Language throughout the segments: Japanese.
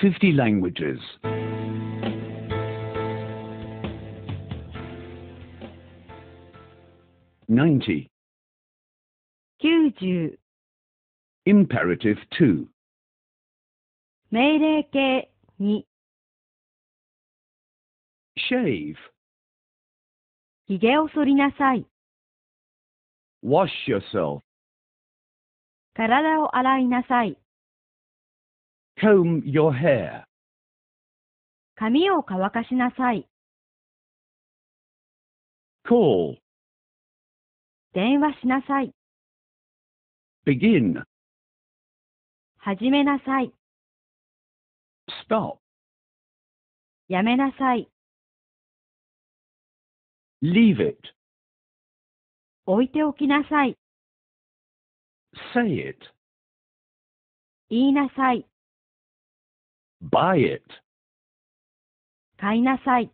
50 languages. Ninety. 90 Imperative 2命令形2 Shave ひげを剃りなさい Wash yourself 体を洗いなさい comb your hair. 髪を乾かしなさい。call, 電話しなさい。begin, 始めなさい。stop, やめなさい。leave it, 置いておきなさい。say it, 言いなさい。Buy it. 買いなさい。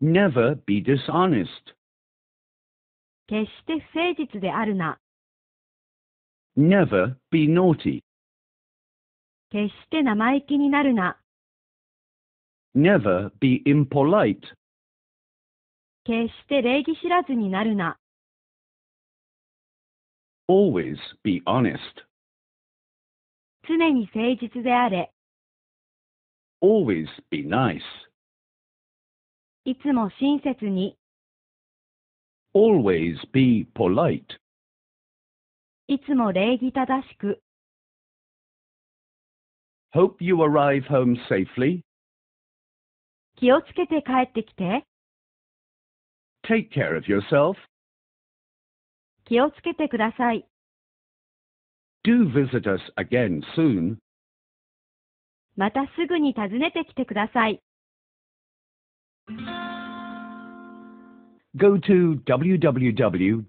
Never be dishonest. 決して不誠実であるな。Never be naughty. 決して生意気になるな。Never be impolite. 決して礼儀知らずになるな。Always be honest. 常に誠実であれ。Always be nice. いつも親切に。Always be polite. いつも礼儀正しく。Hope you arrive home safely. 気をつけて帰ってきて。Take care of yourself. 気をつけてください。Do visit us again soon. またすぐに訪ねてきてください。Go to www.